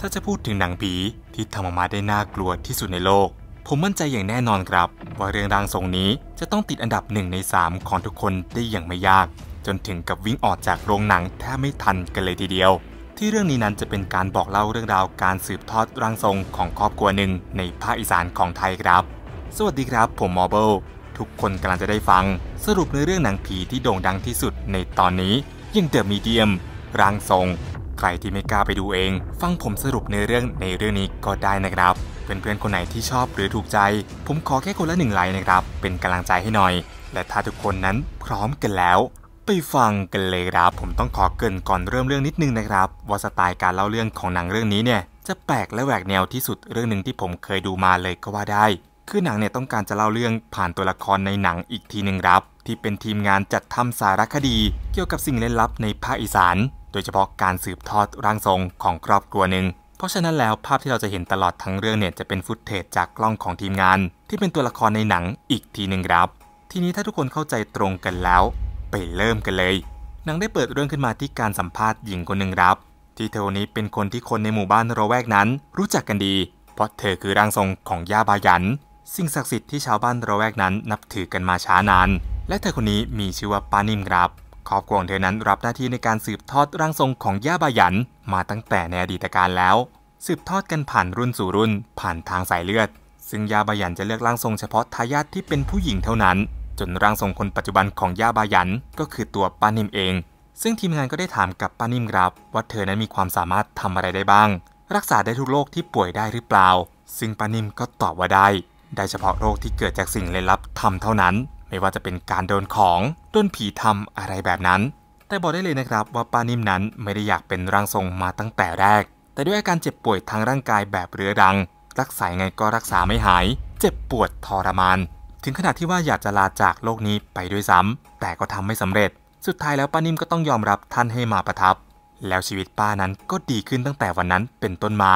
ถ้าจะพูดถึงหนังผีที่ทำออกมาได้น่ากลัวที่สุดในโลก ผมมั่นใจอย่างแน่นอนครับว่าเรื่องรางทรงนี้จะต้องติดอันดับหนึ่งใน3ของทุกคนได้อย่างไม่ยาก จนถึงกับวิ่งออกจากโรงหนังแทบไม่ทันกันเลยทีเดียว ที่เรื่องนี้นั้นจะเป็นการบอกเล่าเรื่องราวการสืบทอดร่างทรงของครอบครัวหนึ่งในภาคอีสานของไทยครับ สวัสดีครับ ผมมอเบิลทุกคนกำลังจะได้ฟัง สรุปในเรื่องหนังผีที่โด่งดังที่สุดในตอนนี้ ยิ่งเดอะมีเดียมร่างทรงใครที่ไม่กล้าไปดูเอง ฟังผมสรุปในเรื่องในเรื่องนี้ก็ได้นะครับเพื่อนๆคนไหนที่ชอบหรือถูกใจ ผมขอแค่คนละหนึ่งไลค์นะครับ เป็นกำลังใจให้หน่อยและถ้าทุกคนนั้นพร้อมกันแล้วไปฟังกันเลยครับ ผมต้องขอเกินก่อนเริ่มเรื่องนิดนึงนะครับว่าสไตล์การเล่าเรื่องของหนังเรื่องนี้เนี่ยจะแปลกและแหวกแนวที่สุดเรื่องหนึ่งที่ผมเคยดูมาเลยก็ว่าได้ คือหนังเนี่ยต้องการจะเล่าเรื่องผ่านตัวละครในหนังอีกทีหนึ่งครับ ที่เป็นทีมงานจัดทำสารคดีเกี่ยวกับสิ่งลึกลับในภาคอีสานดยเฉพาะการสืบทอดร่างทรงของครอบครัวหนึ่ง เพราะฉะนั้นแล้วภาพที่เราจะเห็นตลอดทั้งเรื่องเนี่ยจะเป็นฟุตเทจจากกล้องของทีมงาน ที่เป็นตัวละครในหนังอีกทีหนึ่งครับ ทีนี้ถ้าทุกคนเข้าใจตรงกันแล้ว ไปเริ่มกันเลย หนังได้เปิดเรื่องขึ้นมาที่การสัมภาษณ์หญิงคนหนึ่งครับ ที่เธอนี้เป็นคนที่คนในหมู่บ้านระแวกนั้นรู้จักกันดี เพราะเธอคือร่างทรงของย่าบายัน สิ่งศักดิ์สิทธิ์ที่ชาวบ้านระแวกนั้นนับถือกันมาช้านาน และเธอคนนี้มีชื่อว่าป้านิ่มครับครอบครัวของเธอนั้นรับหน้าที่ในการสืบทอดร่างทรงของย่าบายัน มาตั้งแต่ในอดีตการแล้ว สืบทอดกันผ่านรุ่นสู่รุ่นผ่านทางสายเลือด ซึ่งย่าบายันจะเลือกร่างทรงเฉพาะทายาทที่เป็นผู้หญิงเท่านั้น จนร่างทรงคนปัจจุบันของย่าบายันก็คือตัวป้านิมเอง ซึ่งทีมงานก็ได้ถามกับป้านิมครับ ว่าเธอนั้นมีความสามารถทำอะไรได้บ้าง รักษาได้ทุกโรคที่ป่วยได้หรือเปล่า ซึ่งป้านิมก็ตอบว่าได้ ได้เฉพาะโรคที่เกิดจากสิ่งลึกลับทำเท่านั้นไม่ว่าจะเป็นการโดนของ โดนผีทำอะไรแบบนั้น แต่บอกได้เลยนะครับว่าป้านิ่มนั้นไม่ได้อยากเป็นร่างทรงมาตั้งแต่แรก แต่ด้วยอาการเจ็บป่วยทางร่างกายแบบเรื้อรัง รักษาไงก็รักษาไม่หาย เจ็บปวดทรมาน ถึงขนาดที่ว่าอยากจะลาจากโลกนี้ไปด้วยซ้ำ แต่ก็ทำไม่สำเร็จ สุดท้ายแล้วป้านิ่มก็ต้องยอมรับท่านให้มาประทับ แล้วชีวิตป้านั้นก็ดีขึ้นตั้งแต่วันนั้นเป็นต้นมา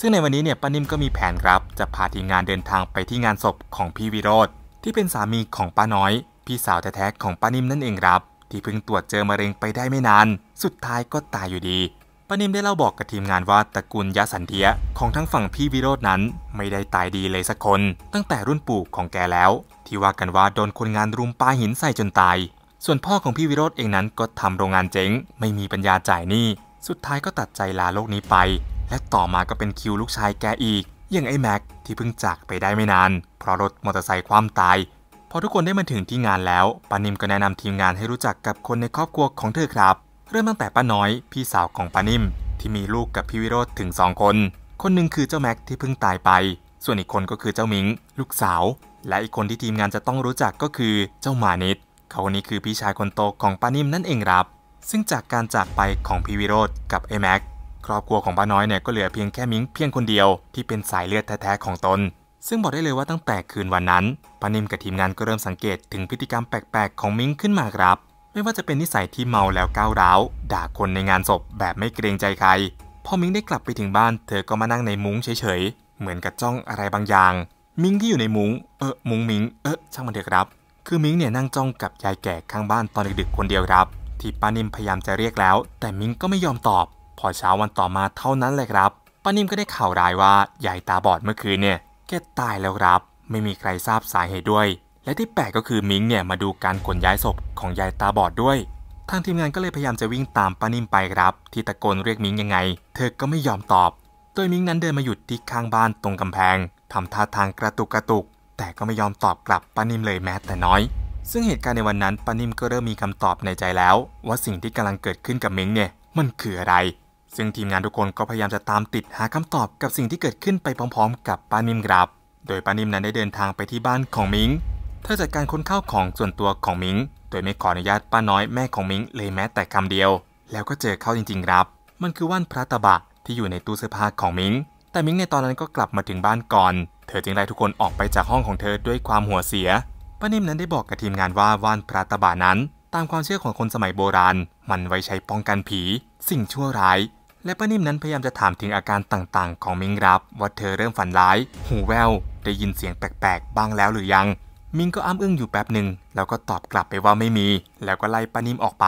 ซึ่งในวันนี้เนี่ยป้านิ่มก็มีแผนครับจะพาทีมงานเดินทางไปที่งานศพของพี่วิโรธที่เป็นสามีของป้าน้อย พี่สาวแท้ๆของป้านิ่มนั่นเองครับ ที่เพิ่งตรวจเจอมะเร็งไปได้ไม่นาน สุดท้ายก็ตายอยู่ดีป้านิ่มได้เล่าบอกกับทีมงานว่าตระกูลยะสันเทียของทั้งฝั่งพี่วิโรจน์นั้น ไม่ได้ตายดีเลยสักคน ตั้งแต่รุ่นปู่ของแกแล้ว ที่ว่ากันว่าโดนคนงานรุมปาหินใส่จนตาย ส่วนพ่อของพี่วิโรจน์เองนั้นก็ทำโรงงานเจ๊งไม่มีปัญญาจ่ายหนี้สุดท้ายก็ตัดใจลาโลกนี้ไป และต่อมาก็เป็นคิวลูกชายแกอีกอย่างไอ้แม็กที่เพิ่งจากไปได้ไม่นาน เพราะรถมอเตอร์ไซค์คว่ำตายพอทุกคนได้มาถึงที่งานแล้วป้านิมก็แนะนำทีมงานให้รู้จักกับคนในครอบครัวของเธอครับ เริ่มตั้งแต่ป้าน้อย พี่สาวของป้านิมที่มีลูกกับพี่วิโรธถึง 2 คน คนหนึ่งคือเจ้าแม็กที่เพิ่งตายไป ส่วนอีกคนก็คือเจ้ามิงลูกสาว และอีกคนที่ทีมงานจะต้องรู้จักก็คือเจ้ามานิดเขาคนนี้คือพี่ชายคนโตของป้านิมนั่นเองครับ ซึ่งจากการจากไปของพี่วิโรธกับไอ้แม็กครอบครัวของป้าน้อยเนี่ยก็เหลือเพียงแค่มิงเพียงคนเดียวที่เป็นสายเลือดแท้ๆของตน ซึ่งบอกได้เลยว่าตั้งแต่คืนวันนั้นป้านิ่มกับทีมงานก็เริ่มสังเกตถึงพฤติกรรมแปลกๆของมิงขึ้นมาครับ ไม่ว่าจะเป็นนิสัยที่เมาแล้วก้าวร้าวด่าคนในงานศพแบบไม่เกรงใจใคร พอมิงได้กลับไปถึงบ้านเธอก็มานั่งในมุ้งเฉยๆเหมือนกับจ้องอะไรบางอย่าง มิงที่อยู่ในมุ้งเออมุ้งมิงเออช่างมันเถอะครับ คือมิงเนี่ยนั่งจ้องกับยายแก่ข้างบ้านตอนดึกๆคนเดียวครับ ที่ป้านิ่มพยายามจะเรียกแล้วแต่มิงก็ไม่ยอมตอบพอเช้าวันต่อมาเท่านั้นเลยครับ ป้านิ่มก็ได้ข่าวร้ายว่ายายตาบอดเมื่อคืนเนี่ยแกตายแล้วครับ ไม่มีใครทราบสาเหตุด้วย และที่แปลกก็คือมิงเนี่ยมาดูการขนย้ายศพของยายตาบอดด้วย ทางทีมงานก็เลยพยายามจะวิ่งตามป้านิ่มไปครับ ที่ตะโกนเรียกมิงยังไง เธอก็ไม่ยอมตอบ โดยมิงนั้นเดินมาหยุดที่ข้างบ้านตรงกำแพงทำท่าทางกระตุกกระตุก แต่ก็ไม่ยอมตอบกลับป้านิ่มเลยแม้แต่น้อย ซึ่งเหตุการณ์ในวันนั้นป้านิ่มก็เริ่มมีคำตอบในใจแล้ว ว่าสิ่งที่กำลังเกิดขึ้นกับมิงเนี่ยมันคืออะไรซึ่งทีมงานทุกคนก็พยายามจะตามติดหาคำตอบกับสิ่งที่เกิดขึ้นไปพร้อม ๆ กับป้านิ่มครับ โดยป้านิ่มนั้นได้เดินทางไปที่บ้านของมิงเธอจัดการค้นข้าวของส่วนตัวของมิง โดยไม่ขออนุญาตป้าน้อยแม่ของมิงเลยแม้แต่คำเดียว แล้วก็เจอเข้าจริง ๆครับ มันคือว่านพระตะบะที่อยู่ในตู้เสื้อผ้าของมิง แต่มิงในตอนนั้นก็กลับมาถึงบ้านก่อน เธอจึงไล่ทุกคนออกไปจากห้องของเธอด้วยความหัวเสียป้านิ่มนั้นได้บอกกับทีมงานว่าว่านพระตะบะนั้น ตามความเชื่อของคนสมัยโบราณ มันไว้ใช้ป้องกันผี สิ่งชั่วร้ายและป้านิ่มนั้นพยายามจะถามถึงอาการต่างๆของมิงรับว่าเธอเริ่มฝันร้าย หูแวว ได้ยินเสียงแปลกๆ บ้างแล้วหรือยัง มิงก็อ้ำอึ้งอยู่แป๊บหนึ่งแล้วก็ตอบกลับไปว่าไม่มี แล้วก็ไล่ป้านิ่มออกไป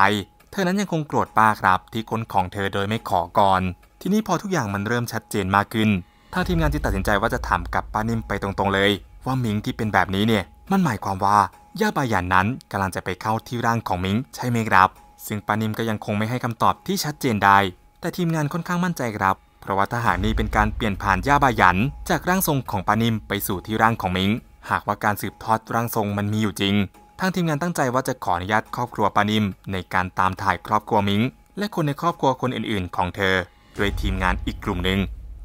เธอนั้นยังคงโกรธป้าครับ ที่คนของเธอโดยไม่ขอก่อน ทีนี้พอทุกอย่างมันเริ่มชัดเจนมากขึ้นทางทีมงานจึงตัดสินใจว่าจะถามกับป้านิ่มไปตรงๆเลย ว่ามิงที่เป็นแบบนี้เนี่ยมันหมายความว่าย่าบายันนั้นกำลังจะไปเข้าที่ร่างของมิง ใช่ไหมครับ ซึ่งป้านิ่มก็ยังคงไม่ให้คำตอบที่ชัดเจนได้แต่ทีมงานค่อนข้างมั่นใจครับ เพราะว่าทหารนี่เป็นการเปลี่ยนผ่านย่าบายัน จากร่างทรงของปานิม ไปสู่ที่ร่างของมิง หากว่าการสืบทอดร่างทรงมันมีอยู่จริง ทางทีมงานตั้งใจว่าจะขออนุญาตครอบครัวปานิมในการตามถ่ายครอบครัวมิงและคนในครอบครัวคนอื่นๆ ของเธอ ด้วยทีมงานอีกกลุ่มหนึ่ง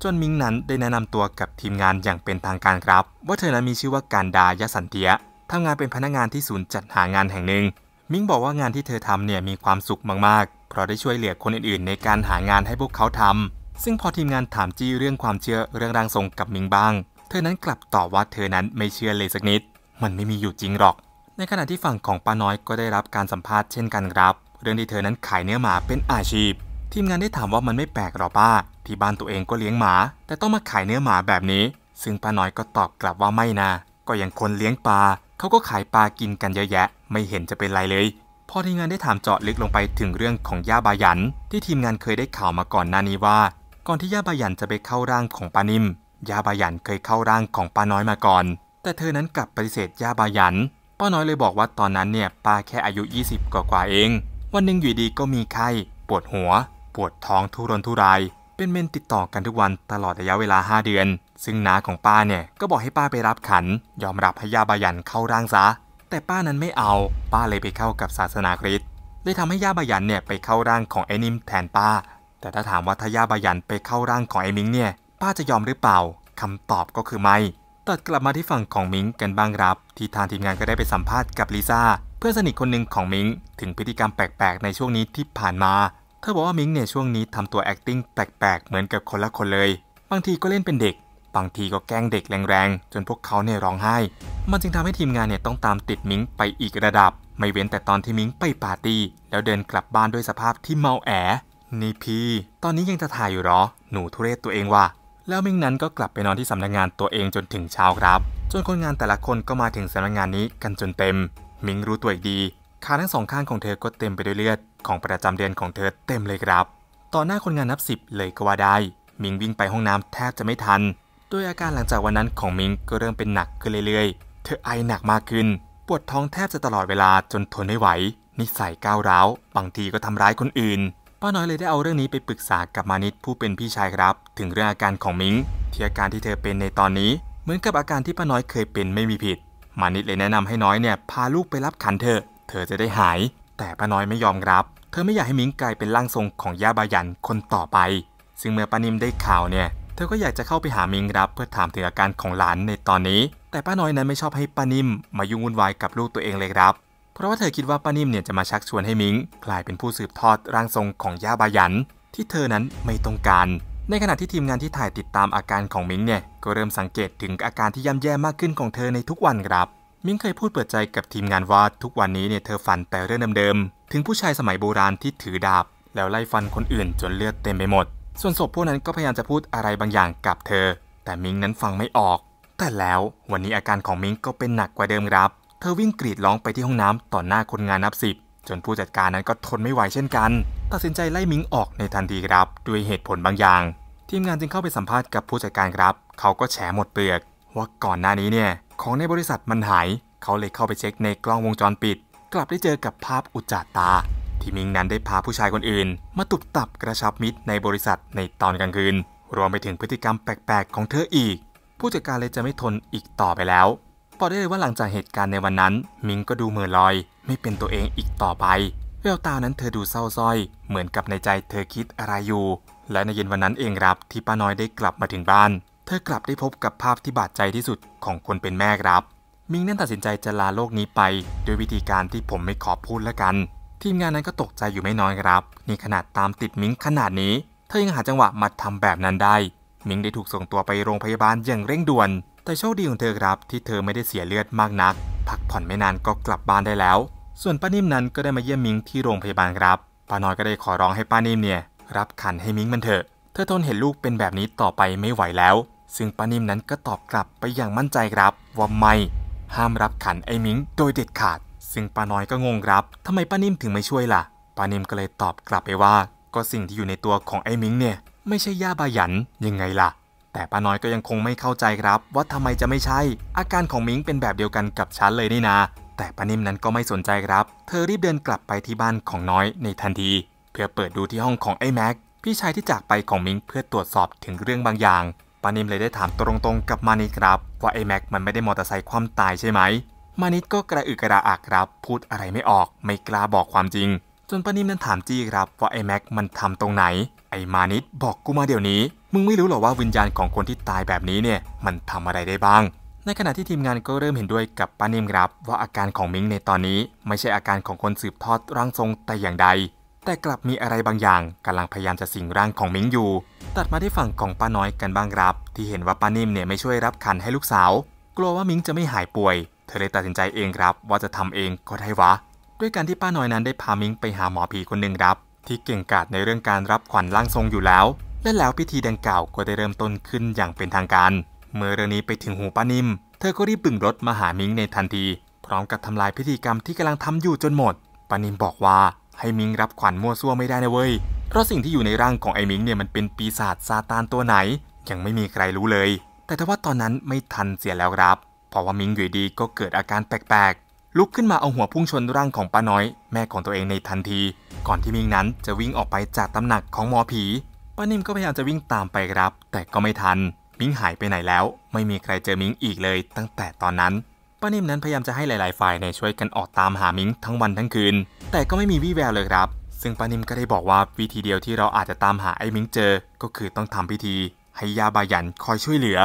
จนมิงนั้นได้แนะนำตัวกับทีมงานอย่างเป็นทางการครับ ว่าเธอนั้นมีชื่อว่าการดายสันเทียทำงานเป็นพนักงานที่ศูนย์จัดหางานแห่งหนึ่งมิงบอกว่างานที่เธอทำเนี่ยมีความสุขมากเพราะได้ช่วยเหลือคนอื่นๆ ในการหางานให้พวกเขาทำซึ่งพอทีมงานถามจี้เรื่องความเชื่อเรื่องร่างทรงกับมิงบ้าง เธอนั้นกลับตอบว่าเธอนั้นไม่เชื่อเลยสักนิด มันไม่มีอยู่จริงหรอก ในขณะที่ฝั่งของป้าน้อยก็ได้รับการสัมภาษณ์เช่นกันครับ เรื่องที่เธอนั้นขายเนื้อหมาเป็นอาชีพ ทีมงานได้ถามว่ามันไม่แปลกหรอป้า ที่บ้านตัวเองก็เลี้ยงหมา แต่ต้องมาขายเนื้อหมาแบบนี้ ซึ่งป้าน้อยก็ตอบกลับว่าไม่นะก็อย่างคนเลี้ยงปลาเขาก็ขายปลากินกันเยอะแยะ ไม่เห็นจะเป็นไรเลยพอทีมงานได้ถามเจาะลึกลงไปถึงเรื่องของย่าบายันที่ทีมงานเคยได้ข่าวมาก่อนหน้านี้ว่า ก่อนที่ย่าบายันจะไปเข้าร่างของปานิมย่าบายันเคยเข้าร่างของป้าน้อยมาก่อน แต่เธอนั้นกลับปฏิเสธย่าบายัน ป้าน้อยเลยบอกว่าตอนนั้นเนี่ยป้าแค่อายุ 20 กว่ากว่าเอง วันหนึ่งอยู่ดีก็มีไข้ ปวดหัว ปวดท้องทุรนทุราย เป็นเมนติดต่อกันทุกวันตลอดระยะเวลา 5 เดือน ซึ่งน้าของป้าเนี่ยก็บอกให้ป้าไปรับขัน ยอมรับให้ยาบายันเข้าร่างซะแต่ป้านั้นไม่เอาป้าเลยไปเข้ากับศาสนาคริสต์เลยทำให้ย่าบายันเนี่ยไปเข้าร่างของไอ้นิม แทนป้า แต่ถ้าถามว่าถ้าย่าบายันไปเข้าร่างของไอ้มิงเนี่ยป้าจะยอมหรือเปล่าคำตอบก็คือไม่ตัดกลับมาที่ฝั่งของมิงกันบ้างครับที่ทางทีมงานก็ได้ไปสัมภาษณ์กับลิซ่าเพื่อนสนิทคนหนึ่งของมิง ถึงพฤติกรรมแปลกๆ ในช่วงนี้ที่ผ่านมาเธอบอกว่ามิงเนี่ยช่วงนี้ทำตัว acting แปลกๆเหมือนกับคนละคนเลย บางทีก็เล่นเป็นเด็กบางทีก็แกล้งเด็กแรงๆ จนพวกเขาเนี่ยร้องไห้ มันจึงทำให้ทีมงานเนี่ยต้องตามติดมิงไปอีกระดับ ไม่เว้นแต่ตอนที่มิงไปปาร์ตี้แล้วเดินกลับบ้านด้วยสภาพที่เมาแอนี่พี่ ตอนนี้ยังจะถ่ายอยู่หรอ หนูทุเรศตัวเองว่ะ แล้วมิงนั้นก็กลับไปนอนที่สำนักงงานตัวเองจนถึงเช้าครับ จนคนงานแต่ละคนก็มาถึงสำนักงงานนี้กันจนเต็ม มิงรู้ตัวอีกดีขาทั้งสองข้างของเธอก็เต็มไปด้วยเลือด ของประจำเดือนของเธอเต็มเลยครับ ต่อหน้าคนงานนับสิบเลยก็ว่าได้ มิงวิ่งไปห้องน้ำแทบจะไม่ทันโดยอาการหลังจากวันนั้นของมิงก็เริ่มเป็นหนักขึ้นเรื่อย ๆ เธอไอหนักมากขึ้น ปวดท้องแทบจะตลอดเวลาจนทนไม่ไหว นิสัยก้าวร้าวบางทีก็ทำร้ายคนอื่นป้าน้อยเลยได้เอาเรื่องนี้ไปปรึกษากับมานิดผู้เป็นพี่ชายครับ ถึงเรื่องอาการของมิงที่อาการที่เธอเป็นในตอนนี้ เหมือนกับอาการที่ป้าน้อยเคยเป็นไม่มีผิด มานิดเลยแนะนำให้น้อยเนี่ยพาลูกไปรับขันเธอเธอจะได้หาย แต่ป้าน้อยไม่ยอมรับ เธอไม่อยากให้มิงกลายเป็นร่างทรงของย่าบายันคนต่อไป ซึ่งเมื่อป้านิมได้ข่าวเนี่ยธอก็อยากจะเข้าไปหามิงครับเพื่อถามถึงอาการของหลานในตอนนี้ แต่ป้าน้อยนั้นไม่ชอบให้ป้านิ่มมายุ่งวุ่นวายกับลูกตัวเองเลยครับ เพราะว่าเธอคิดว่าป้านิ่มเนี่ยจะมาชักชวนให้มิงกลายเป็นผู้สืบทอด ร่างทรงของย่าบายัน ที่เธอนั้นไม่ต้องการ ในขณะที่ทีมงานที่ถ่ายติดตามอาการของมิงเนี่ยก็เริ่มสังเกตถึงอาการที่ย่ำแย่มากขึ้นของเธอในทุกวันครับ มิงเคยพูดเปิดใจกับทีมงานว่าทุกวันนี้เนี่ยเธอฝันแต่เรื่องเดิมๆถึงผู้ชายสมัยโบราณที่ถือดาบ แล้วไล่ฟันคนอื่นจนเลือดเต็มไปหมดส่วนศพพวกนั้นก็พยายามจะพูดอะไรบางอย่างกับเธอ แต่มิงนั้นฟังไม่ออก แต่แล้ววันนี้อาการของมิงก็เป็นหนักกว่าเดิมครับ เธอวิ่งกรีดร้องไปที่ห้องน้ำต่อหน้าคนงานนับสิบ จนผู้จัดการนั้นก็ทนไม่ไหวเช่นกัน ตัดสินใจไล่มิงออกในทันทีครับด้วยเหตุผลบางอย่าง ทีมงานจึงเข้าไปสัมภาษณ์กับผู้จัดการครับ เขาก็แฉหมดเปลือก ว่าก่อนหน้านี้เนี่ยของในบริษัทมันหาย เขาเลยเข้าไปเช็คในกล้องวงจรปิด กลับได้เจอกับภาพอุจจาตาี่มิงนั้นได้พาผู้ชายคนอื่นมาตุบตับกระชับมิตรในบริษัทในตอนกลางคืน รวมไปถึงพฤติกรรมแปลกๆของเธออีก ผู้จัดการเลยจะไม่ทนอีกต่อไปแล้วบอกได้เลยว่าหลังจากเหตุการณ์ในวันนั้นมิงก็ดูเมื่อลอย ไม่เป็นตัวเองอีกต่อไปแววตานั้นเธอดูเศร้าซ้อย เหมือนกับในใจเธอคิดอะไรอยู่ และในเย็นวันนั้นเองครับที่ป้าน้อยได้กลับมาถึงบ้าน เธอกลับได้พบกับภาพที่บาดใจที่สุดของคนเป็นแม่ครับมิงนั้นตัดสินใจจะลาโลกนี้ไป ด้วยวิธีการที่ผมไม่ขอพูดแล้วกันทีมงานนั้นก็ตกใจอยู่ไม่น้อยครับนี่ขนาดตามติดมิงขนาดนี้ เธอยังหาจังหวะมาทำแบบนั้นได้มิงได้ถูกส่งตัวไปโรงพยาบาลอย่างเร่งด่วน แต่โชคดีของเธอครับที่เธอไม่ได้เสียเลือดมากนักพักผ่อนไม่นานก็กลับบ้านได้แล้ว ส่วนป้านิ่มนั้นก็ได้มาเยี่ยมมิงที่โรงพยาบาลครับป้าน้อยก็ได้ขอร้องให้ป้านิ่มเนี่ยรับขันให้มิงมันเถอะเธอทนเห็นลูกเป็นแบบนี้ต่อไปไม่ไหวแล้ว ซึ่งป้านิ่มนั้นก็ตอบกลับไปอย่างมั่นใจครับว่าไม่ห้ามรับขันไอ้มิงโดยเด็ดขาดซึ่งป้าน้อยก็งงครับ ทำไมป้านิ่มถึงไม่ช่วยล่ะ ป้านิ่มก็เลยตอบกลับไปว่า ก็สิ่งที่อยู่ในตัวของไอ้มิงเนี่ยไม่ใช่ย่าบายันยังไงล่ะแต่ป้าน้อยก็ยังคงไม่เข้าใจครับว่าทำไมจะไม่ใช่ อาการของมิงเป็นแบบเดียวกันกับฉันเลยนี่นาแต่ป้านิ่มนั้นก็ไม่สนใจครับ เธอรีบเดินกลับไปที่บ้านของน้อยในทันที เพื่อเปิดดูที่ห้องของไอ้แม็กพี่ชายที่จากไปของมิงเพื่อตรวจสอบถึงเรื่องบางอย่างป้านิ่มเลยได้ถามตรงๆกับมานิครับ ว่าไอ้แม็กมันไม่ได้มอเตอร์ไซค์คว่ำตายใช่ไหมมานิดก็กระอึกกระดาอักครับพูดอะไรไม่ออกไม่กล้าบอกความจริง จนป้านิ่มนั้นถามจี้ครับว่าไอ้แม็กมันทำตรงไหน ไอ้มานิดบอกกูมาเดี๋ยวนี้ มึงไม่รู้หรอว่าวิญญาณของคนที่ตายแบบนี้เนี่ยมันทำอะไรได้บ้าง ในขณะที่ทีมงานก็เริ่มเห็นด้วยกับป้านิ่มครับ ว่าอาการของมิงในตอนนี้ไม่ใช่อาการของคนสืบทอดร่างทรงแต่อย่างใดแต่กลับมีอะไรบางอย่างกำลังพยายามจะสิงร่างของมิงอยู่ ตัดมาที่ฝั่งของป้าน้อยกันบ้างครับ ที่เห็นว่าป้านิ่มเนี่ยไม่ช่วยรับขันให้ลูกสาว กลัวว่ามิงจะไม่หายป่วยเธอเลยตัดสินใจเองครับว่าจะทำเองก็ได้วะ ด้วยการที่ป้าน้อยนั้นได้พามิงไปหาหมอผีคนหนึ่งครับ ที่เก่งกาจในเรื่องการรับขวัญร่างทรงอยู่แล้ว และแล้วพิธีดังกล่าวก็ได้เริ่มต้นขึ้นอย่างเป็นทางการ เมื่อเรื่องนี้ไปถึงหูป้านิมเธอก็รีบบึ่งรถมาหามิงในทันที พร้อมกับทำลายพิธีกรรมที่กำลังทำอยู่จนหมดป้านิมบอกว่าให้มิงรับขวัญมั่วซั่วไม่ได้นะเว้ยเพราะสิ่งที่อยู่ในร่างของไอ้มิงเนี่ยมันเป็นปีศาจซาตานตัวไหน ยังไม่มีใครรู้เลย แต่ทว่าตอนนั้นไม่ทันเสียแล้วครับพอว่ามิงอยู่ดีก็เกิดอาการแปลกๆ ลุกขึ้นมาเอาหัวพุ่งชนร่างของป้าน้อยแม่ของตัวเองในทันที ก่อนที่มิงนั้นจะวิ่งออกไปจากตำหนักของหมอผีป้านิ่มก็พยายามจะวิ่งตามไปครับแต่ก็ไม่ทันมิงหายไปไหนแล้ว ไม่มีใครเจอมิงอีกเลยตั้งแต่ตอนนั้นป้านิ่มนั้นพยายามจะให้หลายๆฝ่ายในช่วยกันออกตามหามิงทั้งวันทั้งคืนแต่ก็ไม่มีวี่แววเลยครับ ซึ่งป้านิ่มก็ได้บอกว่าวิธีเดียวที่เราอาจจะตามหาไอ้มิงเจอก็คือต้องทำพิธีให้ยาบายันคอยช่วยเหลือ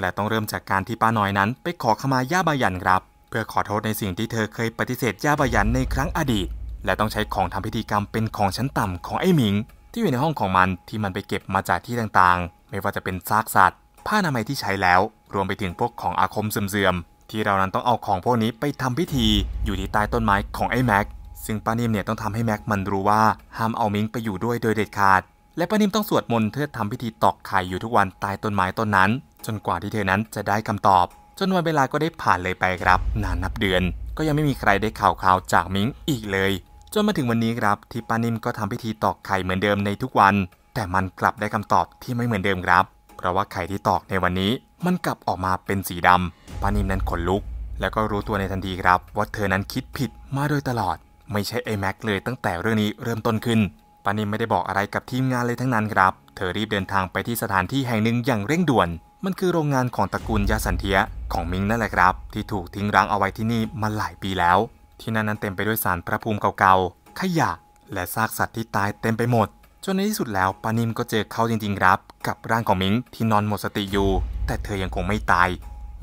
และต้องเริ่มจากการที่ป้าน้อยนั้นไปขอขมาย่าบายันครับ เพื่อขอโทษในสิ่งที่เธอเคยปฏิเสธย่าบายันในครั้งอดีตและต้องใช้ของทำพิธีกรรมเป็นของชั้นต่ำของไอ้หมิงที่อยู่ในห้องของมันที่มันไปเก็บมาจากที่ต่างๆไม่ว่าจะเป็นซากสัตว์ ผ้าอนามัยที่ใช้แล้ว รวมไปถึงพวกของอาคมเสื่อมๆที่เรานั้นต้องเอาของพวกนี้ไปทำพิธีอยู่ที่ใต้ต้นไม้ของไอ้แม็กซึ่งป้านิ่มเนี่ยต้องทำให้แม็กมันรู้ว่าห้ามเอามิงไปอยู่ด้วยโดยเด็ดขาด และป้านิ่มต้องสวดมนต์เพื่อทำพิธีตอกไข่อยู่ทุกวันใต้ต้นไม้ต้นนั้นจนกว่าที่เธอนั้นจะได้คำตอบ จนวันเวลาก็ได้ผ่านเลยไปครับ นานนับเดือนก็ยังไม่มีใครได้ข่าวคราวจากมิงอีกเลย จนมาถึงวันนี้ครับ ที่ป้านิ่มก็ทำพิธีตอกไข่เหมือนเดิมในทุกวัน แต่มันกลับได้คำตอบที่ไม่เหมือนเดิมครับเพราะว่าไข่ที่ตอกในวันนี้ มันกลับออกมาเป็นสีดำป้านิ่มนั้นขนลุก แล้วก็รู้ตัวในทันทีครับ ว่าเธอนั้นคิดผิดมาโดยตลอดไม่ใช่ไอแม็กเลยตั้งแต่เรื่องนี้เริ่มต้นขึ้นป้านิ่มไม่ได้บอกอะไรกับทีมงานเลยทั้งนั้นครับ เธอรีบเดินทางไปที่สถานที่แห่งหนึ่งอย่างเร่งด่วนมันคือโรงงานของตระกูลยาสันเทียของมิงนั่นแหละครับที่ถูกทิ้งร้างเอาไว้ที่นี่มาหลายปีแล้ว ที่นั่นนั้นเต็มไปด้วยสารพระภูมิเก่าๆ ขยะ และซากสัตว์ที่ตายเต็มไปหมด จนในที่สุดแล้วปานิมก็เจอเขาจริงๆครับ กับร่างของมิงที่นอนหมดสติอยู่แต่เธอยังคงไม่ตาย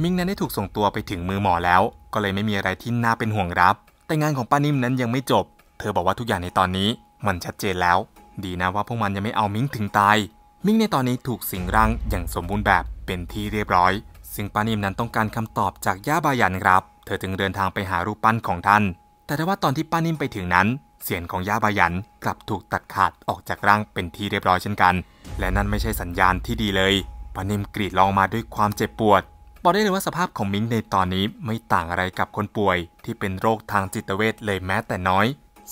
มิงนั้นได้ถูกส่งตัวไปถึงมือหมอแล้ว ก็เลยไม่มีอะไรที่น่าเป็นห่วงครับแต่งานของปานิมนั้นยังไม่จบ เธอบอกว่าทุกอย่างในตอนนี้มันชัดเจนแล้ว ดีนะว่าพวกมันยังไม่เอามิงถึงตาย มิงในตอนนี้ถูกสิงร่างอย่างสมบูรณ์แบบเป็นที่เรียบร้อย ซึ่งป้านิมนั้นต้องการคำตอบจากย่าบายันครับ เธอจึงเดินทางไปหารูปปั้นของท่าน แต่ถ้าว่าตอนที่ป้านิมไปถึงนั้น เสียงของย่าบายันกลับถูกตัดขาดออกจากร่างเป็นที่เรียบร้อยเช่นกัน และนั่นไม่ใช่สัญญาณที่ดีเลย ป้านิมกรีดร้องมาด้วยความเจ็บปวดบอกได้เลยว่าสภาพของมิ้งในตอนนี้ไม่ต่างอะไรกับคนป่วย ที่เป็นโรคทางจิตเวชเลยแม้แต่น้อย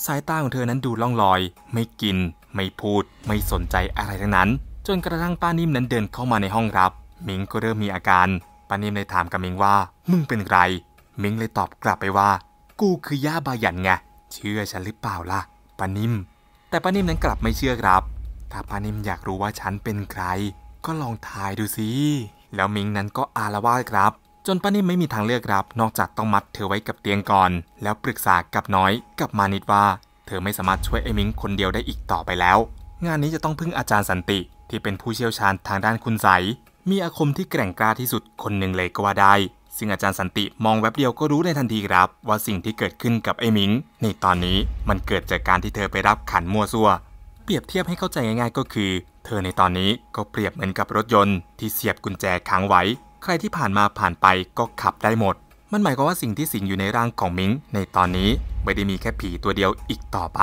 สายตาของเธอนั้นดูล่องลอย ไม่กิน ไม่พูด ไม่สนใจอะไรทั้งนั้น จนกระทั่งป้านิ่มนั้นเดินเข้ามาในห้องรับมิงก็เริ่มมีอาการป้านิมเลยถามกับมิงว่ามึงเป็นไรมิงเลยตอบกลับไปว่า กูคือย่าบายันไง เชื่อฉันหรือเปล่าล่ะป้านิม แต่ป้านิมนั้นกลับไม่เชื่อครับ ถ้าป้านิมอยากรู้ว่าฉันเป็นใคร ก็ลองทายดูสิ แล้วมิงนั้นก็อารวาสครับ จนป้านิมไม่มีทางเลือกครับ นอกจากต้องมัดเธอไว้กับเตียงก่อน แล้วปรึกษากับน้อย กับมานิดว่า เธอไม่สามารถช่วยไอ้มิง คนเดียวได้อีกต่อไปแล้ว งานนี้จะต้องพึ่งอาจารย์สันติที่เป็นผู้เชี่ยวชาญทางด้านคุณไสมีอาคมที่แกร่งกล้าที่สุดคนหนึ่งเลยก็ว่าได้ซึ่งอาจารย์สันติมองแวบเดียวก็รู้ในทันทีครับว่าสิ่งที่เกิดขึ้นกับไอ้มิงในตอนนี้มันเกิดจากการที่เธอไปรับขันมั่วซั่วเปรียบเทียบให้เข้าใจง่าย ๆ ก็คือ เธอในตอนนี้ก็เปรียบเหมือนกับรถยนต์ที่เสียบกุญแจค้างไว้ ใครที่ผ่านมาผ่านไปก็ขับได้หมด มันหมายความว่าสิ่งที่สิงอยู่ในร่างของมิงในตอนนี้ไม่ได้มีแค่ผีตัวเดียวอีกต่อไป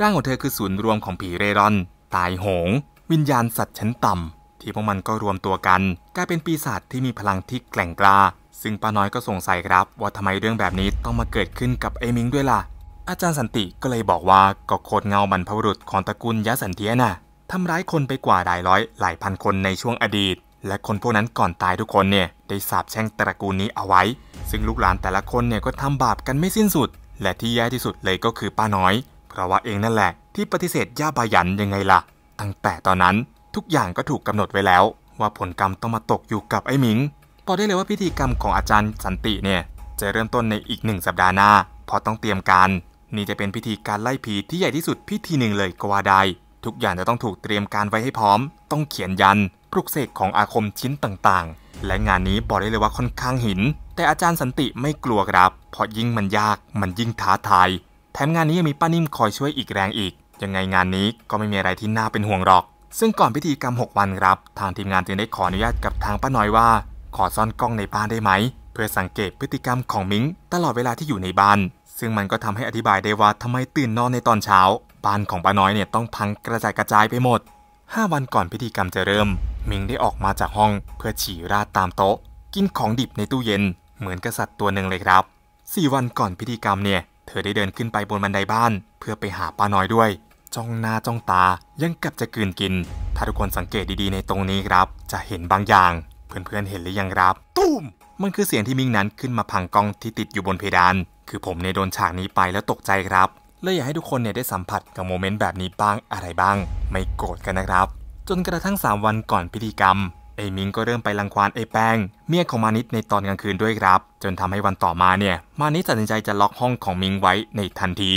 ร่างของเธอคือศูนย์รวมของผีเร่ร่อน ตายโหง วิญญาณสัตว์ชั้นต่ำที่พวกมันก็รวมตัวกัน กลายเป็นปีศาจที่มีพลังที่แกล่งกล้าซึ่งป้าน้อยก็สงสัยครับ ว่าทำไมเรื่องแบบนี้ต้องมาเกิดขึ้นกับเอมิงด้วยล่ะ อาจารย์สันติก็เลยบอกว่าก็โคตรเงาบรรพบุรุษของตระกูลยะสันเทียน่ะทำร้ายคนไปกว่าหลายร้อย หลายพันคนในช่วงอดีต และคนพวกนั้นก่อนตายทุกคนเนี่ยได้สาบแช่งตระกูลนี้เอาไว้ ซึ่งลูกหลานแต่ละคนเนี่ยก็ทำบาปกันไม่สิ้นสุด และที่แย่ที่สุดเลยก็คือป้าน้อย เพราะว่าเองนั่นแหละ ที่ปฏิเสธย่าบายันยังไงล่ะ ตั้งแต่ตอนนั้นทุกอย่างก็ถูกกำหนดไว้แล้วว่าผลกรรมต้องมาตกอยู่กับไอ้หมิงบอกได้เลยว่าพิธีกรรมของอาจารย์สันติเนี่ยจะเริ่มต้นในอีกหนึ่งสัปดาห์หน้าเพราะต้องเตรียมการ นี่จะเป็นพิธีการไล่ผีที่ใหญ่ที่สุดพิธีหนึ่งเลยก็ว่าได้ทุกอย่างจะต้องถูกเตรียมการไว้ให้พร้อม ต้องเขียนยันปลุกเสกของอาคมชิ้นต่าง ๆ และงานนี้บอกได้เลยว่าค่อนข้างหิน แต่อาจารย์สันติไม่กลัวครับ เพราะยิ่งมันยาก มันยิ่งท้าทาย แถมงานนี้ยังมีป้านิ่มคอยช่วยอีกแรงอีก ยังไงงานนี้ก็ไม่มีอะไรที่น่าเป็นห่วงหรอกซึ่งก่อนพิธีกรรม 6 วันครับ ทางทีมงาน จึงได้ขออนุญาตกับทางป้าน้อยว่า ขอซ่อนกล้องในบ้านได้ไหม เพื่อสังเกตพฤติกรรมของมิง ตลอดเวลาที่อยู่ในบ้าน ซึ่งมันก็ทำให้อธิบายได้ว่าทำไมตื่นนอนในตอนเช้า บ้านของป้าน้อยเนี่ยต้องพังกระจายกระจายไปหมด 5 วันก่อนพิธีกรรมจะเริ่ม มิงได้ออกมาจากห้องเพื่อฉี่ราดตามโต๊ะ กินของดิบในตู้เย็น เหมือนกษัตริย์ตัวหนึ่งเลยครับ 4 วันก่อนพิธีกรรมเนี่ย เธอได้เดินขึ้นไปบนบันไดบ้านเพื่อไปหาป้าน้อยด้วยจ้อง หน้าจ้องตา ยังกับจะกืนกินถ้าทุกคนสังเกตดีๆในตรงนี้ครับ จะเห็นบางอย่าง เพื่อนๆเห็นหรือยังครับตุ้ม มันคือเสียงที่มิงนั้นขึ้นมาพังกล้องที่ติดอยู่บนเพดาน คือผมในโดนฉากนี้ไปแล้วตกใจครับ เลยอยากให้ทุกคนเนี่ยได้สัมผัสกับโมเมนต์แบบนี้บ้างอะไรบ้าง ไม่โกรธกันนะครับ จนกระทั่ง3วันก่อนพิธีกรรมไอ้มิงก็เริ่มไปรังควานไอ้แป้ง เมียของมานิดในตอนกลางคืนด้วยครับ จนทำให้วันต่อมาเนี่ยมานิดตัดสินใจจะล็อกห้องของมิงไว้ในทันที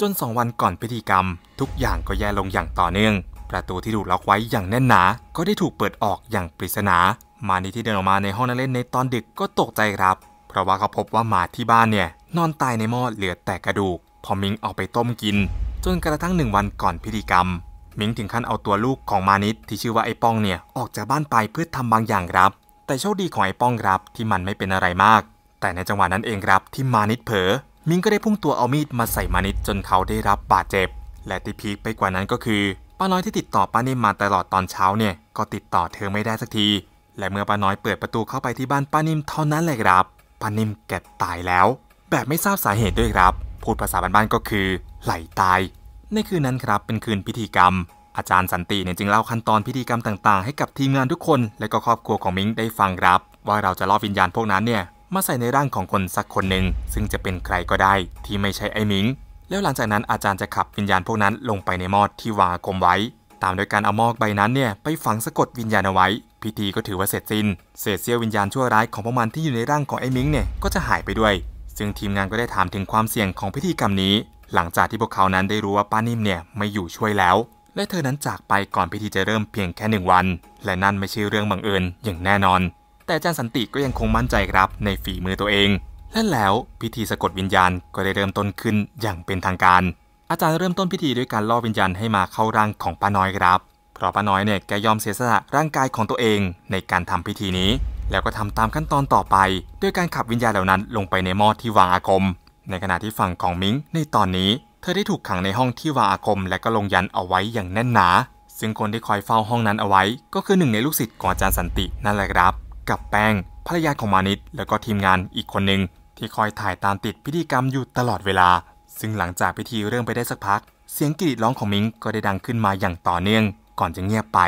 จนสองวันก่อนพิธีกรรมทุกอย่างก็แย่ลงอย่างต่อเนื่อง ประตูที่ถูกล็อกไว้อย่างแน่นหนา ก็ได้ถูกเปิดออกอย่างปริศนา มานีที่เดินออกมาในห้องนั่งเล่นในตอนดึกก็ตกใจครับ เพราะว่าเขาพบว่าหมาที่บ้านเนี่ยนอนตายในหม้อเหลือแต่กระดูกพอมิงเอาไปต้มกิน จนกระทั่งหนึ่งวันก่อนพิธีกรรมมิงถึงขั้นเอาตัวลูกของมานิดที่ชื่อว่าไอ้ป้องเนี่ยออกจากบ้านไปเพื่อทำบางอย่างครับ แต่โชคดีของไอ้ป้องครับที่มันไม่เป็นอะไรมาก แต่ในจังหวะนั้นเองครับที่มานิดเผลอมิงก็ได้พุ่งตัวเอามีดมาใส่มานิดจนเขาได้รับบาดเจ็บ และที่พีคไปกว่านั้นก็คือป้าน้อยที่ติดต่อป้านิ่มมาตลอดตอนเช้าเนี่ยก็ติดต่อเธอไม่ได้สักที และเมื่อป้าน้อยเปิดประตูเข้าไปที่บ้านป้านิ่มเท่านั้นแหละครับป้านิ่มแกตายแล้ว แบบไม่ทราบสาเหตุด้วยครับ พูดภาษาบ้านๆก็คือ ไหลตายในคืนนั้นครับเป็นคืนพิธีกรรม อาจารย์สันติเนี่ยจึงเล่าขั้นตอนพิธีกรรมต่างๆให้กับทีมงานทุกคน และก็ครอบครัวของมิงได้ฟังครับ ว่าเราจะล่อวิญญาณพวกนั้นเนี่ยมาใส่ในร่างของคนสักคนหนึ่งซึ่งจะเป็นใครก็ได้ที่ไม่ใช่ไอ้มิงแล้วหลังจากนั้นอาจารย์จะขับวิญญาณพวกนั้นลงไปในมอดที่วากรมไว้ ตามโดยการเอามอกใบนั้นเนี่ยไปฝังสะกดวิญญาณเอาไว้พิธีก็ถือว่าเสร็จสิ้นเศษเสี้ยววิญญาณชั่วร้ายของพวกมันที่อยู่ในร่างของไอ้มิงเนี่ยก็จะหายไปด้วย ซึ่งทีมงานก็ได้ถามถึงความเสี่ยงของพิธีกรรมนี้ หลังจากที่พวกเขานั้นได้รู้ว่าป้านิ่มเนี่ยไม่อยู่ช่วยแล้ว และเธอนั้นจากไปก่อนพิธีจะเริ่มเพียงแค่หนึ่งวัน และนั่นไม่ใช่เรื่องบังเอิญอย่างแน่นอนแต่อาจารย์สันติก็ยังคงมั่นใจครับในฝีมือตัวเอง และแล้วพิธีสะกดวิญญาณก็ได้เริ่มต้นขึ้นอย่างเป็นทางการ อาจารย์เริ่มต้นพิธีด้วยการล่อวิญญาณให้มาเข้าร่างของป้าน้อยครับ เพราะป้าน้อยเนี่ยแกยอมเสียสละร่างกายของตัวเอง ในการทำพิธีนี้ แล้วก็ทำตามขั้นตอนต่อไป ด้วยการขับวิญญาณเหล่านั้นลงไปในหม้อที่วางอาคม ในขณะที่ฝั่งของมิง ในตอนนี้ เธอได้ถูกขังในห้องที่วางอาคม และก็ลงยันเอาไว้อย่างแน่นหนา ซึ่งคนที่คอยเฝ้าห้องนั้นเอาไว้ ก็คือหนึ่งในลูกศิษย์ของอาจารย์สันตินั่นแหละครับกับแป้งภรรยาของมานิดแล้วก็ทีมงานอีกคนหนึ่งที่คอยถ่ายตามติดพิธีกรรมอยู่ตลอดเวลา ซึ่งหลังจากพิธีเริ่มไปได้สักพัก เสียงกรีดร้องของมิงก็ได้ดังขึ้นมาอย่างต่อเนื่อง ก่อนจะเงียบไป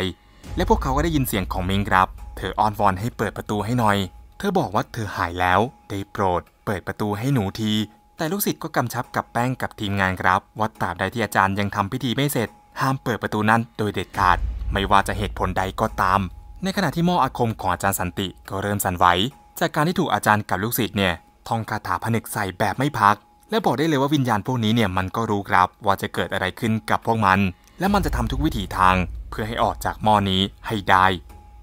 และพวกเขาก็ได้ยินเสียงของมิงครับ เธออ้อนวอนให้เปิดประตูให้หน่อย เธอบอกว่าเธอหายแล้วได้โปรด เปิดประตูให้หนูที แต่ลูกศิษย์ก็กำชับกับแป้งกับทีมงานครับว่าตราบใดที่อาจารย์ยังทำพิธีไม่เสร็จห้ามเปิดประตูนั้นโดยเด็ดขาดไม่ว่าจะเหตุผลใดก็ตามในขณะที่หม้ออาคมของอาจารย์สันติก็เริ่มสั่นไหว จากการที่ถูกอาจารย์กับลูกศิษย์เนี่ยท่องคาถาผนึกใส่แบบไม่พัก และบอกได้เลยว่าวิญญาณพวกนี้เนี่ยมันก็รู้ครับว่าจะเกิดอะไรขึ้นกับพวกมัน และมันจะทำทุกวิถีทาง เพื่อให้ออกจากหม้อนี้ให้ได้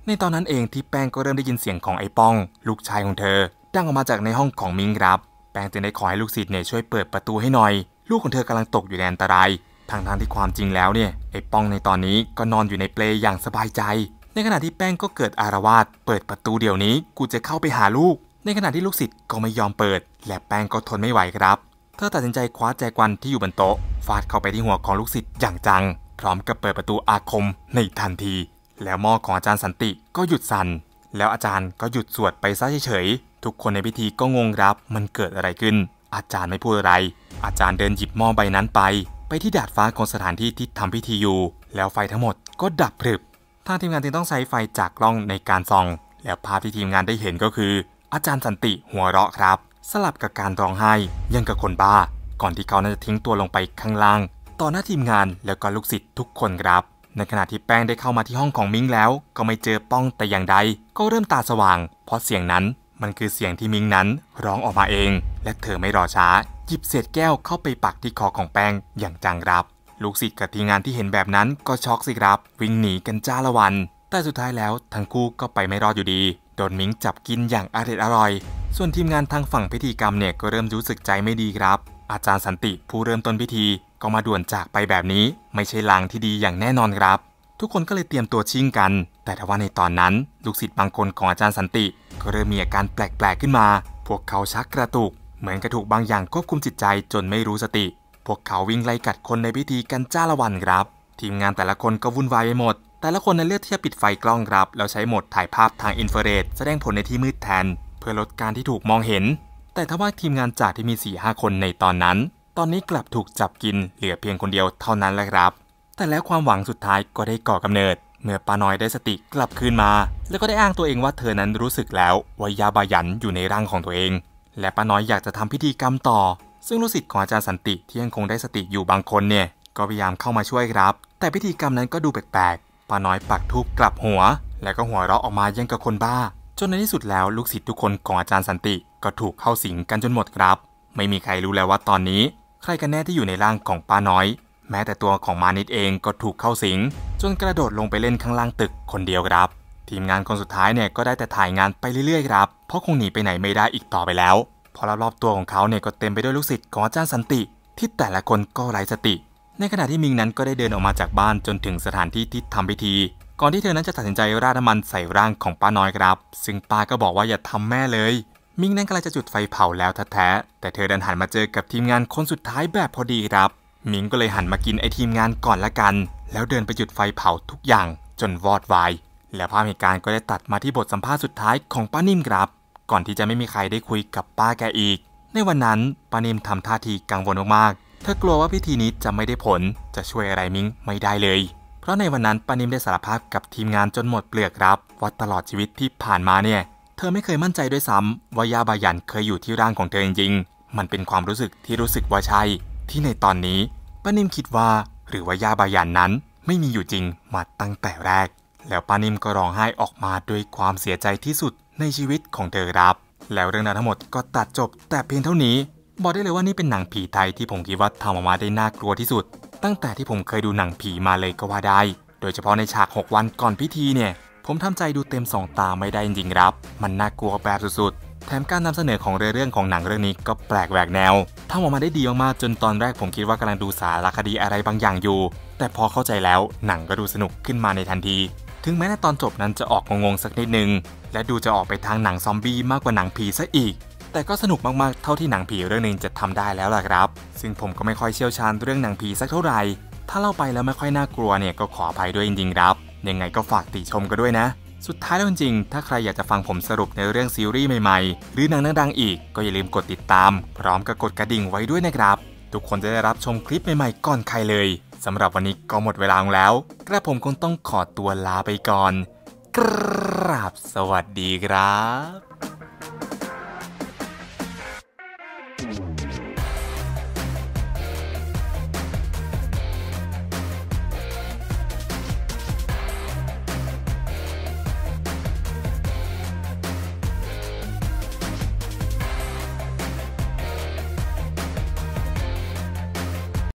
ในตอนนั้นเองที่แป้งก็เริ่มได้ยินเสียงของไอ้ป้อง ลูกชายของเธอดังออกมาจากในห้องของมิงครับ แป้งจึงได้ขอให้ลูกศิษย์เนี่ยช่วยเปิดประตูให้หน่อย ลูกของเธอกำลังตกอยู่ในอันตราย ทางทางที่ความจริงแล้วเนี่ยไอ้ป้องในตอนนี้ก็นอนอยู่ในเปลอย่างสบายใจในขณะที่แป้งก็เกิดอารวาสเปิดประตูเดี๋ยวนี้ กูจะเข้าไปหาลูก ในขณะที่ลูกศิษย์ก็ไม่ยอมเปิด และแป้งก็ทนไม่ไหวครับเธอตัดสินใจคว้าแจกวันที่อยู่บนโต๊ะฟาดเข้าไปที่หัวของลูกศิษย์อย่างจังพร้อมกับเปิดประตูอาคมในทันที แล้วหม้อของอาจารย์สันติก็หยุดสั่นแล้วอาจารย์ก็หยุดสวดไปซะเฉยๆทุกคนในพิธีก็งงครับ มันเกิดอะไรขึ้น อาจารย์ไม่พูดอะไร อาจารย์เดินหยิบหม้อใบนั้นไป ไปที่ดาดฟ้าของสถานที่ที่ทำพิธีอยู่แล้วไฟทั้งหมดก็ดับพรึบทางทีมงานจึงต้องใช้ไฟจากกล้องในการส่อง แล้วภาพที่ทีมงานได้เห็นก็คืออาจารย์สันติหัวเราะครับ สลับกับการร้องไห้ ยังกับคนบ้า ก่อนที่เขาน่าจะทิ้งตัวลงไปข้างล่างต่อหน้าทีมงานแล้วก็ลูกศิษย์ทุกคนครับ ในขณะที่แป้งได้เข้ามาที่ห้องของมิงแล้ว ก็ไม่เจอป้องแต่อย่างใด ก็เริ่มตาสว่าง เพราะเสียงนั้นมันคือเสียงที่มิงนั้นร้องออกมาเอง และเธอไม่รอช้าหยิบเศษแก้วเข้าไปปักที่คอของแป้งอย่างจังรับลูกศิษย์กับทีมงานที่เห็นแบบนั้นก็ช็อกสิครับ วิ่งหนีกันจ้าละวัน แต่สุดท้ายแล้วทั้งคู่ก็ไปไม่รอดอยู่ดี โดนมิงจับกินอย่างอร่อยอร่อย ส่วนทีมงานทางฝั่งพิธีกรรมเนี่ย ก็เริ่มรู้สึกใจไม่ดีครับ อาจารย์สันติผู้เริ่มต้นพิธีก็มาด่วนจากไปแบบนี้ไม่ใช่ลางที่ดีอย่างแน่นอนครับ ทุกคนก็เลยเตรียมตัวชิ่งกัน แต่ทว่าในตอนนั้น ลูกศิษย์บางคนของอาจารย์สันติ ก็เริ่มมีอาการแปลกๆขึ้นมา พวกเขาชักกระตุก เหมือนกระถูกบางอย่างควบคุมจิตใจจนไม่รู้สติวกเขาวิ่งไล่กัดคนในพิธีกันจ้าละวันครับ ทีมงานแต่ละคนก็วุ่นวายไปหมด แต่ละคนในเลือดที่จะปิดไฟกล้องครับ แล้วใช้โหมดถ่ายภาพทางอินฟราเรดแสดงผลในที่มืดแทน เพื่อลดการที่ถูกมองเห็น แต่ถ้าว่าทีมงานจากที่มี4ีหคนในตอนนั้น ตอนนี้กลับถูกจับกินเหลือเพียงคนเดียวเท่านั้นแหละครับ แต่แล้วความหวังสุดท้ายก็ได้ก่อกำเนิด เมื่อป้าน้อยได้สติกลับคืนมา แล้วก็ได้อ้างตัวเองว่าเธอนั้นรู้สึกแล้วว่ายาบายันอยู่ในร่างของตัวเอง และป้าน้อยอยากจะทำพิธีกรรมต่อซึ่งลูกศิษย์ของอาจารย์สันติที่ยังคงได้สติอยู่บางคนเนี่ยก็พยายามเข้ามาช่วยครับ แต่พิธีกรรมนั้นก็ดูแปลกๆ ป้าน้อยปักทูบกลับหัวแล้วก็หัวเราะออกมายังกับคนบ้า จนในที่สุดแล้วลูกศิษย์ทุกคนของอาจารย์สันติก็ถูกเข้าสิงกันจนหมดครับ ไม่มีใครรู้แล้วว่าตอนนี้ใครกันแน่ที่อยู่ในร่างของป้าน้อย แม้แต่ตัวของมานิดเองก็ถูกเข้าสิง จนกระโดดลงไปเล่นข้างล่างตึกคนเดียวครับทีมงานคนสุดท้ายเนี่ยก็ได้แต่ถ่ายงานไปเรื่อยๆ ครับเพราะคงหนีไปไหนไม่ได้อีกต่อไปแล้วเพราะรอบตัวของเขาเนี่ยก็เต็มไปด้วยลูกศิษย์ของอาจารย์สันติที่แต่ละคนก็ไร้สติ ในขณะที่มิงนั้นก็ได้เดินออกมาจากบ้านจนถึงสถานที่ที่ทำพิธี ก่อนที่เธอนั้นจะตัดสินใจราดน้ำมันใส่ร่างของป้าน้อยครับ ซึ่งป้าก็บอกว่าอย่าทำแม่เลย มิงนั้นกำลังจะจุดไฟเผาแล้วแท้ แต่เธอดันหันมาเจอกับทีมงานคนสุดท้ายแบบพอดีครับ มิงก็เลยหันมากินไอทีมงานก่อนละกัน แล้วเดินไปจุดไฟเผาทุกอย่าง จนวอดวายแล้วภาพเหตุการณ์ก็ได้ตัดมาที่บทสัมภาษณ์สุดท้ายของป้านิ่มครับก่อนที่จะไม่มีใครได้คุยกับป้าแกอีก ในวันนั้นป้านิมทำท่าทีกังวลมากๆเธอกลัวว่าพิธีนี้จะไม่ได้ผล จะช่วยอะไรมิ้งไม่ได้เลย เพราะในวันนั้นป้านิมได้สารภาพกับทีมงานจนหมดเปลือกครับ ว่าตลอดชีวิตที่ผ่านมาเนี่ย เธอไม่เคยมั่นใจด้วยซ้ำว่ายาบายันเคยอยู่ที่ร่างของเธอจริงๆ มันเป็นความรู้สึกที่รู้สึกว่าใช่ ที่ในตอนนี้ป้านิมคิดว่า หรือว่ายาบายันนั้นไม่มีอยู่จริงมาตั้งแต่แรก แล้วป้านิมก็ร้องไห้ออกมาด้วยความเสียใจที่สุดในชีวิตของเธอครับแล้วเรื่องราวทั้งหมดก็ตัดจบ แต่เพียงเท่านี้ บอกได้เลยว่านี่เป็นหนังผีไทยที่ผมคิดว่าทำออกมาได้น่ากลัวที่สุด ตั้งแต่ที่ผมเคยดูหนังผีมาเลยก็ว่าได้ โดยเฉพาะในฉาก 6 วันก่อนพิธีเนี่ย ผมทำใจดูเต็มสองตาไม่ได้จริงครับ มันน่ากลัวแบบสุดๆแถมการนำเสนอของเรื่องของหนังเรื่องนี้ก็แปลกแหวกแนวทำออกมาได้ดีมากๆจนตอนแรกผมคิดว่ากำลังดูสารคดีอะไรบางอย่างอยู่ แต่พอเข้าใจแล้วหนังก็ดูสนุกขึ้นมาในทันทีึงแม้ในตอนจบนั้นจะออกงงๆสักนิดนึงและดูจะออกไปทางหนังซอมบี้มากกว่าหนังผีซะอีก แต่ก็สนุกมากๆเท่าที่หนังผีเรื่องนึงจะทำได้แล้วล่ะครับ ซึ่งผมก็ไม่ค่อยเชี่ยวชาญเรื่องหนังผีสักเท่าไหร่ถ้าเล่าไปแล้วไม่ค่อยน่ากลัวเนี่ยก็ขออภัยด้วยจริงๆครับ ยังไงก็ฝากติชมกันด้วยนะ สุดท้ายแล้วจริงๆถ้าใครอยากจะฟังผมสรุปในเรื่องซีรีส์ใหม่ๆหรือหนังดังๆอีกก็อย่าลืมกดติดตาม พร้อมกับกดกระดิ่งไว้ด้วยนะครับ ทุกคนจะได้รับชมคลิปใหม่ๆก่อนใครเลยสำหรับวันนี้ก็หมดเวลาลงแล้วกระผมคงต้องขอตัวลาไปก่อน กราบสวัสดีครับ